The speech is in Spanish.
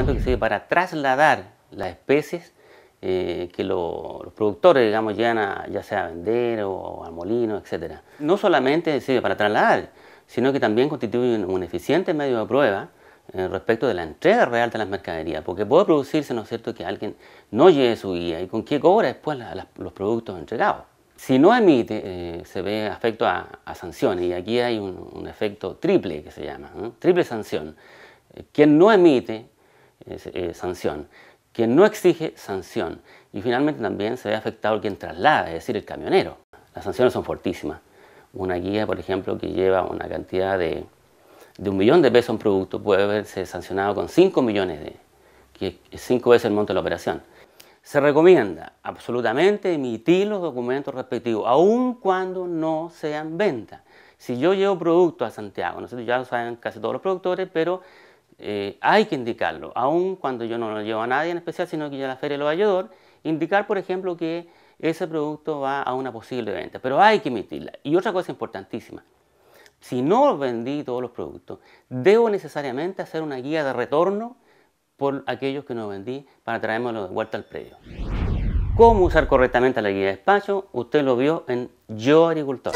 que sirve para trasladar las especies eh, que los productores, digamos, llegan a, ya sea a vender o al molino, etc. No solamente sirve para trasladar, sino que también constituye un, eficiente medio de prueba eh, respecto de la entrega real de las mercaderías, porque puede producirse, ¿no es cierto?, que alguien no lleve su guía y con qué cobra después los productos entregados. Si no emite, eh, se ve afecto a, sanciones, y aquí hay un, efecto triple que se llama, triple sanción. Quien no emite eh, sanción. Quien no exige, sanción. Y finalmente también se ve afectado quien traslada, es decir, el camionero. Las sanciones son fortísimas. Una guía, por ejemplo, que lleva una cantidad de, de un millón de pesos en producto puede verse sancionado con 5 millones de, que es 5 veces el monto de la operación. Se recomienda absolutamente emitir los documentos respectivos, aun cuando no sean venta Si yo llevo producto a Santiago, no ya lo saben casi todos los productores, pero eh, hay que indicarlo, aun cuando yo no lo llevo a nadie en especial, sino que yo la feria lo va a indicar, por ejemplo, que ese producto va a una posible venta, pero hay que emitirla. Y otra cosa importantísima, si no vendí todos los productos, debo necesariamente hacer una guía de retorno por aquellos que no vendí para traérmelo de vuelta al predio. ¿Cómo usar correctamente la guía de despacho? Usted lo vio en Yo Agricultor.